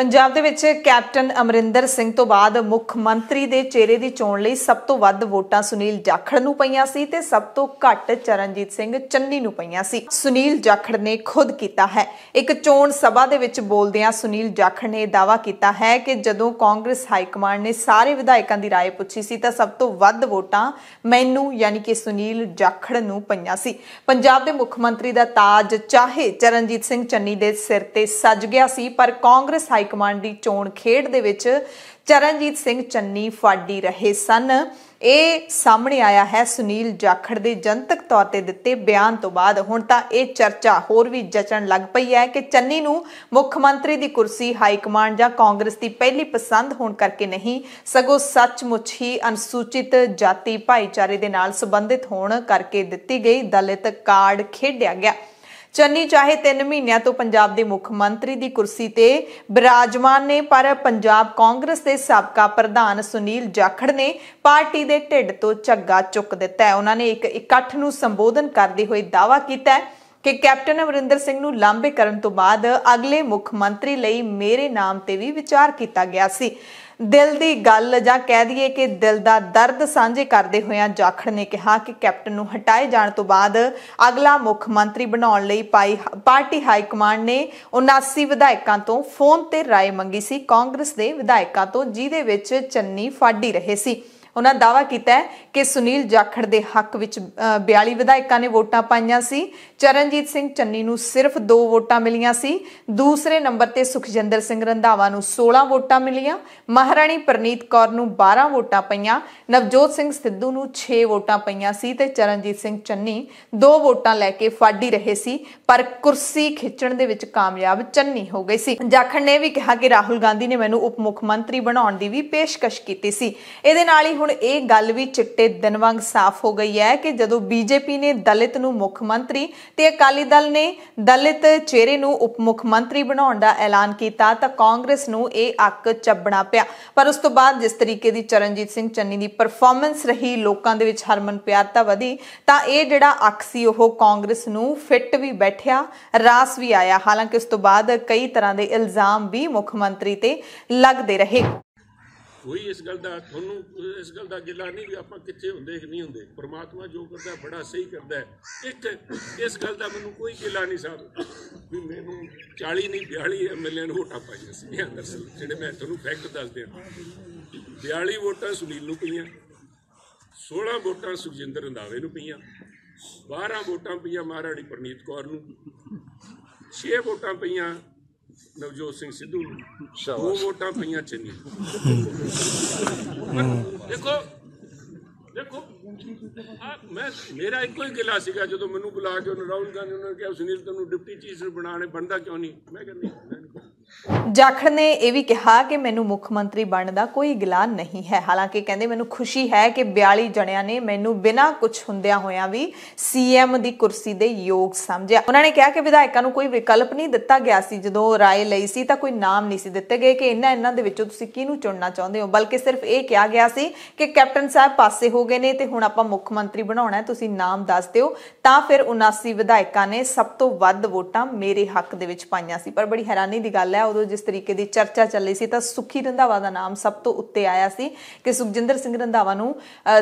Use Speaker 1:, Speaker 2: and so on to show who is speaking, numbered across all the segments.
Speaker 1: ਪੰਜਾਬ ਦੇ ਵਿੱਚ ਕੈਪਟਨ ਅਮਰਿੰਦਰ ਸਿੰਘ ਤੋਂ ਬਾਅਦ ਮੁੱਖ ਮੰਤਰੀ ਦੇ ਚਿਹਰੇ ਦੀ ਚੋਣ ਲਈ ਸਭ ਤੋਂ ਵੱਧ ਵੋਟਾਂ ਸੁਨੀਲ ਜਾਖੜ ਨੂੰ ਪਈਆਂ ਸੀ ਤੇ ਸਭ ਤੋਂ ਘੱਟ ਚਰਨਜੀਤ ਸਿੰਘ ਚੰਨੀ ਨੂੰ ਪਈਆਂ ਸੀ ਸੁਨੀਲ ਜਾਖੜ ਨੇ ਖੁਦ ਕੀਤਾ ਹੈ ਇੱਕ ਚੋਣ ਸਭਾ ਦੇ ਵਿੱਚ ਬੋਲਦਿਆਂ ਸੁਨੀਲ ਜਾਖੜ ਨੇ ਦਾਵਾ ਕੀਤਾ ਹੈ ਕਿ ਜਦੋਂ ਕਾਂਗਰਸ ਹਾਈ ਕਮਾਂਡ ਨੇ ਸਾਰੇ ਵਿਧਾਇਕਾਂ ਦੀ رائے ਪੁੱਛੀ ਸੀ ਤਾਂ ਸਭ ਤੋਂ ਵੱਧ ਵੋਟਾਂ ਮੈਨੂੰ ਯਾਨੀ ਕਿ ਸੁਨੀਲ ਜਾਖੜ ਨੂੰ ਪਈਆਂ ਸੀ ਪੰਜਾਬ ਦੇ ਮੁੱਖ ਮੰਤਰੀ ਦਾ ਤਾਜ ਚਾਹੇ ਚਰਨਜੀਤ ਸਿੰਘ ਚੰਨੀ ਦੇ ਸਿਰ ਤੇ ਸੱਜ ਗਿਆ ਸੀ ਪਰ ਕਾਂਗਰਸ ਹਾਈ ਕਮਾਂਡ ਦੀ ਚੋਣ ਖੇਡ ਦੇ ਵਿੱਚ ਚਰਨਜੀਤ ਸਿੰਘ ਚੰਨੀ ਫਾੜੀ ਰਹੇ ਸਨ ਇਹ ਸਾਹਮਣੇ ਆਇਆ ਹੈ ਸੁਨੀਲ ਜਾਖੜ ਦੇ ਜਨਤਕ ਤੌਰ ਤੇ ਦਿੱਤੇ ਬਿਆਨ ਤੋਂ ਬਾਅਦ ਹੁਣ ਤਾਂ ਇਹ ਚਰਚਾ ਹੋਰ ਵੀ ਜਚਣ ਲੱਗ ਪਈ ਹੈ ਕਿ ਚੰਨੀ ਨੂੰ ਮੁੱਖ ਮੰਤਰੀ ਦੀ ਕੁਰਸੀ ਹਾਈ ਕਮਾਂਡ ਜਾਂ ਕਾਂਗਰਸ ਦੀ ਪਹਿਲੀ ਪਸੰਦ ਹੋਣ ਕਰਕੇ ਨਹੀਂ ਸਗੋਂ ਸੱਚਮੁੱਚ ਹੀ ਅਨੁਸੂਚਿਤ ਜਾਤੀ ਭਾਈਚਾਰੇ ਦੇ ਨਾਲ ਸੰਬੰਧਿਤ ਹੋਣ ਕਰਕੇ ਦਿੱਤੀ ਗਈ ਦਲਿਤ ਕਾਰਡ ਖੇਡਿਆ ਗਿਆ ਚੰਨੀ ਚਾਹੇ 3 ਮਹੀਨਿਆਂ ਤੋਂ ਪੰਜਾਬ ਦੇ ਮੁੱਖ ਮੰਤਰੀ ਦੀ ਕੁਰਸੀ ਤੇ ਬਿਰਾਜਮਾਨ ਨੇ ਪਰ ਪੰਜਾਬ ਕਾਂਗਰਸ ਦੇ ਸਾਬਕਾ ਪ੍ਰਧਾਨ ਸੁਨੀਲ ਜਾਖੜ ਨੇ ਪਾਰਟੀ ਦੇ ਢਿੱਡ ਤੋਂ ਝੱਗਾ ਚੁੱਕ ਦਿੱਤਾ ਹੈ ਉਹਨਾਂ ਨੇ ਇੱਕ ਇਕੱਠ ਨੂੰ ਸੰਬੋਧਨ ਕਰਦੇ ਹੋਏ ਦਾਅਵਾ ਕੀਤਾ ਹੈ ਕਿ ਕੈਪਟਨ ਅਮਰਿੰਦਰ ਸਿੰਘ ਨੂੰ ਲਾਂਬੇ ਕਰਨ ਤੋਂ ਬਾਅਦ ਅਗਲੇ ਮੁੱਖ ਮੰਤਰੀ ਲਈ ਮੇਰੇ ਨਾਮ ਤੇ ਵੀ ਵਿਚਾਰ ਕੀਤਾ ਗਿਆ ਸੀ ਦਿਲ ਦੀ ਗੱਲ ਜਾਂ ਕਹਿ ਦਈਏ ਕਿ ਦਿਲ ਦਾ ਦਰਦ ਸਾਂਝੇ ਕਰਦੇ ਹੋਇਆਂ ਜਾਖੜ ਨੇ ਕਿਹਾ ਕਿ ਕੈਪਟਨ ਨੂੰ ਹਟਾਏ ਜਾਣ ਤੋਂ ਬਾਅਦ ਅਗਲਾ ਮੁੱਖ ਮੰਤਰੀ ਬਣਾਉਣ ਲਈ ਪਾਰਟੀ ਹਾਈ ਕਮਾਂਡ ਨੇ 79 ਵਿਧਾਇਕਾਂ ਤੋਂ ਫੋਨ ਤੇ رائے ਮੰਗੀ ਸੀ ਕਾਂਗਰਸ ਦੇ ਵਿਧਾਇਕਾਂ ਤੋਂ ਜਿਦੇ ਵਿੱਚ ਚੰਨੀ ਫਾੜੀ ਰਹੇ ਸੀ ਉਹਨਾਂ ਦਾਵਾ ਕੀਤਾ ਹੈ ਕਿ ਸੁਨੀਲ ਜਾਖੜ ਦੇ ਹੱਕ ਵਿੱਚ 42 ਵਿਧਾਇਕਾਂ ਨੇ ਵੋਟਾਂ ਪਾਈਆਂ ਸੀ ਚਰਨਜੀਤ ਸਿੰਘ ਚੰਨੀ ਨੂੰ ਸਿਰਫ 2 ਵੋਟਾਂ ਮਿਲੀਆਂ ਸੀ ਦੂਸਰੇ ਨੰਬਰ ਤੇ ਸੁਖਜਿੰਦਰ ਸਿੰਘ ਰੰਧਾਵਾ ਨੂੰ 16 ਵੋਟਾਂ ਮਿਲੀਆਂ ਮਹਾਰਾਣੀ ਪ੍ਰਨੀਤ ਕੌਰ ਨੂੰ 12 ਵੋਟਾਂ ਪਈਆਂ ਨਵਜੋਤ ਸਿੰਘ ਸਿੱਧੂ ਨੂੰ 6 ਵੋਟਾਂ ਪਈਆਂ ਸੀ ਤੇ ਚਰਨਜੀਤ ਸਿੰਘ ਚੰਨੀ 2 ਵੋਟਾਂ ਲੈ ਕੇ ਫਾੜੀ ਰਹੇ ਸੀ ਪਰ ਕੁਰਸੀ ਖਿੱਚਣ ਦੇ ਵਿੱਚ ਕਾਮਯਾਬ ਚੰਨੀ ਹੋ ਗਈ ਸੀ ਜਾਖੜ ਨੇ ਵੀ ਕਿਹਾ ਕਿ ਰਾਹੁਲ ਗਾਂਧੀ ਨੇ ਮੈਨੂੰ ਉਪ ਮੁੱਖ ਮੰਤਰੀ ਬਣਾਉਣ ਦੀ ਵੀ ਪੇਸ਼ਕਸ਼ ਕੀਤੀ ਸੀ ਇਹਦੇ ਨਾਲ ਹੀ ਹੁਣ ਇਹ ਗੱਲ ਵੀ ਚਿੱਟੇ ਦਿਨ ਵਾਂਗ ਸਾਫ਼ ਹੋ ਗਈ ਹੈ ਕਿ ਜਦੋਂ ਬੀਜੇਪੀ ਨੇ ਦਲਿਤ ਨੂੰ ਮੁੱਖ ਮੰਤਰੀ ਤੇ ਅਕਾਲੀ ਦਲ ਨੇ ਦਲਿਤ ਚਿਹਰੇ ਨੂੰ ਉਪ ਮੁੱਖ ਮੰਤਰੀ ਬਣਾਉਣ ਦਾ ਐਲਾਨ ਕੀਤਾ ਤਾਂ ਕਾਂਗਰਸ ਨੂੰ ਇਹ ਅੱਕ ਚੱਬਣਾ ਪਿਆ ਪਰ ਉਸ ਤੋਂ ਬਾਅਦ ਜਿਸ ਤਰੀਕੇ ਦੀ ਚਰਨਜੀਤ ਸਿੰਘ ਚੰਨੀ ਦੀ ਪਰਫਾਰਮੈਂਸ ਰਹੀ ਲੋਕਾਂ ਦੇ ਵਿੱਚ ਹਰਮਨ ਪਿਆਰਤਾ ਵਧੀ ਤਾਂ ਇਹ ਜਿਹੜਾ ਅੱਕ ਸੀ ਉਹ ਕਾਂਗਰਸ ਨੂੰ ਫਿੱਟ ਵੀ ਬੈਠਿਆ ਰਾਸ ਵੀ ਆਇਆ ਹਾਲਾਂਕਿ ਉਸ ਤੋਂ ਬਾਅਦ ਕਈ ਤਰ੍ਹਾਂ ਦੇ ਇਲਜ਼ਾਮ ਵੀ ਮੁੱਖ ਮੰਤਰੀ ਤੇ ਲੱਗਦੇ ਰਹੇ
Speaker 2: ਕੋਈ ਇਸ ਗੱਲ ਦਾ ਤੁਹਾਨੂੰ ਇਸ ਗੱਲ ਦਾ ਗਿਲਾ ਨਹੀਂ ਵੀ ਆਪਾਂ ਕਿੱਥੇ ਹੁੰਦੇ ਕਿ ਨਹੀਂ ਹੁੰਦੇ ਪ੍ਰਮਾਤਮਾ ਜੋ ਕਰਦਾ ਬੜਾ ਸਹੀ ਕਰਦਾ ਇੱਕ ਇਸ ਗੱਲ ਦਾ ਮੈਨੂੰ ਕੋਈ ਗਿਲਾ ਨਹੀਂ ਸਾਹਿਬ ਵੀ ਮੈਨੂੰ 40 ਨਹੀਂ 42 ਐਮਐਲਏ ਨੂੰ ਵੋਟਾਂ ਪਾਈਆਂ ਸੀ ਦਰਸਲ ਜਿਹੜੇ ਮੈਂ ਤੁਹਾਨੂੰ ਫੈਕਟ ਦੱਸ ਦਿਆਂ 42 ਵੋਟਾਂ ਸੁਨੀਲ ਨੂੰ ਪਈਆਂ 16 ਵੋਟਾਂ ਸੁਖਜਿੰਦਰ ਰੰਦਾਵੇ ਨੂੰ ਪਈਆਂ 12 ਵੋਟਾਂ ਪਈਆਂ ਮਹਾਰਾਣੀ ਪ੍ਰਨੀਤ ਕੌਰ ਨੂੰ 6 ਵੋਟਾਂ ਪਈਆਂ ਨਵਜੋਤ ਸਿੰਘ ਸਿੱਧੂ ਨੂੰ ਉਹ ਵੋਟਾਂ ਪਈਆਂ ਚੰਨੀ ਦੇਖੋ ਦੇਖੋ ਮੈਂ ਮੇਰਾ ਇੱਕੋ ਹੀ ਗਿਲਾ ਸੀਗਾ ਜਦੋਂ ਮੈਨੂੰ ਬੁਲਾ ਕੇ ਉਹਨਾਂ ਰਾਹੁਲ ਗਾਂਧੀ ਉਹਨਾਂ ਨੇ ਕਿਹਾ ਸੁਨੀਲ ਤੈਨੂੰ ਡਿਪਟੀ ਚੀਫ ਬਣਾਣੇ ਬੰਦਾ ਕਿਉਂ ਨਹੀਂ ਮੈਂ ਕਹਿੰਦਾ
Speaker 1: ਜਾਖੜ ਨੇ ਇਹ ਵੀ ਕਿਹਾ ਕਿ ਮੈਨੂੰ ਮੁੱਖ ਮੰਤਰੀ ਬਣਨ ਦਾ ਕੋਈ ਗਿਲਾਨ ਨਹੀਂ ਹੈ ਹਾਲਾਂਕਿ ਕਹਿੰਦੇ ਮੈਨੂੰ ਖੁਸ਼ੀ ਹੈ ਕਿ 42 ਜਣਿਆਂ ਨੇ ਮੈਨੂੰ ਬਿਨਾਂ ਕੁਝ ਹੁੰਦਿਆਂ ਹੋਇਆਂ ਵੀ ਸੀਐਮ ਦੀ ਕੁਰਸੀ ਦੇ ਯੋਗ ਸਮਝਿਆ ਉਹਨਾਂ ਨੇ ਕਿਹਾ ਕਿ ਵਿਧਾਇਕਾਂ ਨੂੰ ਕੋਈ ਵਿਕਲਪ ਨਹੀਂ ਦਿੱਤਾ ਗਿਆ ਸੀ ਜਦੋਂ رائے ਲਈ ਸੀ ਤਾਂ ਕੋਈ ਨਾਮ ਨਹੀਂ ਸੀ ਦਿੱਤੇ ਗਏ ਕਿ ਇਹਨਾਂ ਇਹਨਾਂ ਦੇ ਵਿੱਚੋਂ ਤੁਸੀਂ ਕਿਹਨੂੰ ਚੁਣਨਾ ਚਾਹੁੰਦੇ ਹੋ ਬਲਕਿ ਸਿਰਫ ਇਹ ਕਿਹਾ ਗਿਆ ਸੀ ਕਿ ਕੈਪਟਨ ਸਾਹਿਬ ਪਾਸੇ ਹੋ ਗਏ ਨੇ ਤੇ ਹੁਣ ਆਪਾਂ ਮੁੱਖ ਮੰਤਰੀ ਬਣਾਉਣਾ ਹੈ ਤੁਸੀਂ ਨਾਮ ਦੱਸ ਦਿਓ ਤਾਂ ਫਿਰ 79 ਵਿਧਾਇਕਾਂ ਨੇ ਸਭ ਤੋਂ ਵੱਧ ਵੋਟਾਂ ਮੇਰੇ ਹੱਕ ਦੇ ਵਿੱਚ ਪਾਈਆਂ ਸੀ ਪਰ ਬੜੀ ਹੈਰਾਨੀ ਦੀ ਗੱਲ ਹੈ ਆਇਆ ਉਦੋਂ ਜਿਸ ਤਰੀਕੇ ਦੀ ਚਰਚਾ ਚੱਲੀ ਸੀ ਤਾਂ ਸੁਖੀ ਰੰਧਾਵਾ ਦਾ ਨਾਮ ਸਭ ਤੋਂ ਉੱਤੇ ਆਇਆ ਸੀ ਕਿ ਸੁਖਜਿੰਦਰ ਸਿੰਘ ਰੰਧਾਵਾ ਨੂੰ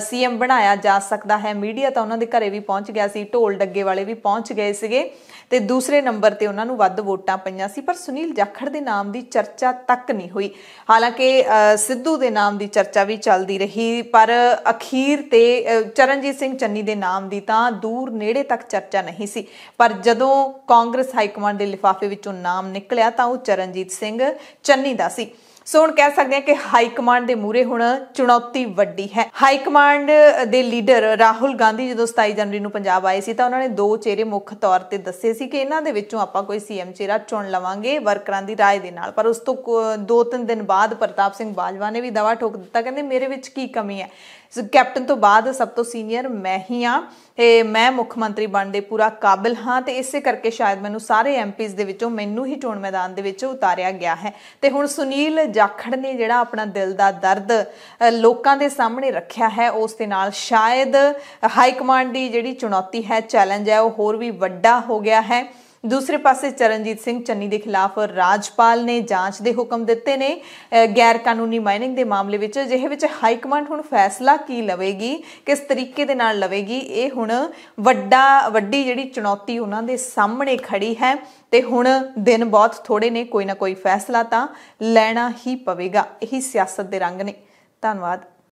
Speaker 1: ਸੀਐਮ ਬਣਾਇਆ ਜਾ ਸਕਦਾ ਹੈ ਮੀਡੀਆ ਤਾਂ ਉਹਨਾਂ ਦੇ ਘਰੇ ਵੀ ਪਹੁੰਚ ਗਿਆ ਸੀ ਢੋਲ ਡੱਗੇ ਵਾਲੇ ਵੀ ਪਹੁੰਚ ਗਏ ਸੀਗੇ ਤੇ ਦੂਸਰੇ ਨੰਬਰ ਤੇ ਉਹਨਾਂ ਨੂੰ ਵੱਧ ਵੋਟਾਂ ਪਈਆਂ ਸੀ ਪਰ ਸੁਨੀਲ ਜਾਖੜ ਦੇ ਨਾਮ ਦੀ ਚਰਚਾ ਤੱਕ ਨਹੀਂ ਹੋਈ ਹਾਲਾਂਕਿ ਸਿੱਧੂ ਦੇ ਨਾਮ ਦੀ ਚਰਚਾ ਵੀ ਚੱਲਦੀ ਰਹੀ ਪਰ ਅਖੀਰ ਤੇ ਚਰਨਜੀਤ ਸਿੰਘ ਚੰਨੀ ਦੇ ਨਾਮ ਦੀ ਤਾਂ ਦੂਰ ਨੇੜੇ ਤੱਕ ਚਰਚਾ ਨਹੀਂ ਸੀ ਪਰ ਜਦੋਂ ਕਾਂਗਰਸ ਹਾਈ ਕਮਾਂਡ ਦੇ ਲਿਫਾਫੇ ਵਿੱਚੋਂ ਨਾਮ ਨਿਕਲਿਆ ਤਾਂ ਉਹ ਚਰਨ ਰਣਜੀਤ ਸਿੰਘ ਚੰਨੀ ਦਾ ਸੀ ਸੋ ਹੁਣ ਕਹਿ ਸਕਦੇ ਹਾਂ ਕਿ ਹਾਈ ਕਮਾਂਡ ਦੇ ਮੂਰੇ ਹੁਣ ਚੁਣੌਤੀ ਵੱਡੀ ਹੈ ਹਾਈ ਕਮਾਂਡ ਦੇ ਲੀਡਰ ਰਾਹੁਲ ਗਾਂਧੀ ਜਦੋਂ 27 ਜਨਵਰੀ ਨੂੰ ਪੰਜਾਬ ਆਏ ਸੀ ਤਾਂ ਉਹਨਾਂ ਨੇ ਦੋ ਚਿਹਰੇ ਮੁੱਖ ਤੌਰ ਤੇ ਦੱਸੇ ਸੀ ਕਿ ਇਹਨਾਂ ਦੇ ਵਿੱਚੋਂ ਆਪਾਂ ਕੋਈ ਸੀਐਮ ਚਿਹਰਾ ਚੁਣ ਲਵਾਂਗੇ ਵਰਕਰਾਂ ਦੀ رائے ਦੇ ਨਾਲ ਪਰ ਉਸ ਤੋਂ ਦੋ ਤਿੰਨ ਦਿਨ ਬਾਅਦ ਪ੍ਰਤਾਪ ਸਿੰਘ ਬਾਜਵਾ ਨੇ ਵੀ ਦਵਾ ਠੋਕ ਦਿੱਤਾ ਕਹਿੰਦੇ ਮੇਰੇ ਵਿੱਚ ਕੀ ਕਮੀ ਹੈ ਕੈਪਟਨ ਤੋਂ ਬਾਅਦ ਸਭ ਤੋਂ ਸੀਨੀਅਰ ਮੈਂ ਹੀ ਆ ਤੇ ਮੈਂ ਮੁੱਖ ਮੰਤਰੀ ਬਣਨ ਦੇ ਪੂਰਾ ਕਾਬਿਲ ਹਾਂ ਤੇ ਇਸੇ ਕਰਕੇ ਸ਼ਾਇਦ ਮੈਨੂੰ ਸਾਰੇ ਐਮਪੀਜ਼ ਦੇ ਵਿੱਚੋਂ ਮੈਨੂੰ ਹੀ ਚੋਣ ਮੈਦਾਨ ਦੇ ਵਿੱਚ ਉਤਾਰਿਆ ਗਿਆ ਹੈ ਤੇ ਹੁਣ ਸੁਨੀਲ ਜਾਖੜ ਨੇ ਜਿਹੜਾ ਆਪਣਾ ਦਿਲ ਦਾ ਦਰਦ ਲੋਕਾਂ ਦੇ ਸਾਹਮਣੇ ਰੱਖਿਆ ਹੈ ਉਸ ਦੇ ਨਾਲ ਸ਼ਾਇਦ ਹਾਈ ਕਮਾਂਡ ਦੀ ਜਿਹੜੀ ਚੁਣੌਤੀ ਹੈ ਚੈਲੰਜ ਹੈ ਉਹ ਹੋਰ ਵੀ ਵੱਡਾ ਹੋ ਗਿਆ ਹੈ ਦੂਸਰੇ ਪਾਸੇ ਚਰਨਜੀਤ ਸਿੰਘ ਚੰਨੀ ਦੇ ਖਿਲਾਫ ਰਾਜਪਾਲ ਨੇ ਜਾਂਚ ਦੇ ਹੁਕਮ ਦਿੱਤੇ ਨੇ ਗੈਰ ਕਾਨੂੰਨੀ ਮਾਈਨਿੰਗ ਦੇ ਮਾਮਲੇ ਵਿੱਚ ਜਿਹੇ ਵਿੱਚ ਹਾਈ ਕਮਾਂਡ ਹੁਣ ਫੈਸਲਾ ਕੀ ਲਵੇਗੀ ਕਿਸ ਤਰੀਕੇ ਦੇ ਨਾਲ ਲਵੇਗੀ ਇਹ ਹੁਣ ਵੱਡਾ ਵੱਡੀ ਜਿਹੜੀ ਚੁਣੌਤੀ ਉਹਨਾਂ ਦੇ ਸਾਹਮਣੇ ਖੜੀ ਹੈ ਤੇ ਹੁਣ ਦਿਨ ਬਹੁਤ ਥੋੜੇ ਨੇ ਕੋਈ ਨਾ ਕੋਈ ਫੈਸਲਾ ਤਾਂ ਲੈਣਾ ਹੀ ਪਵੇਗਾ ਇਹੀ ਸਿਆਸਤ ਦੇ ਰੰਗ ਨੇ ਧੰਨਵਾਦ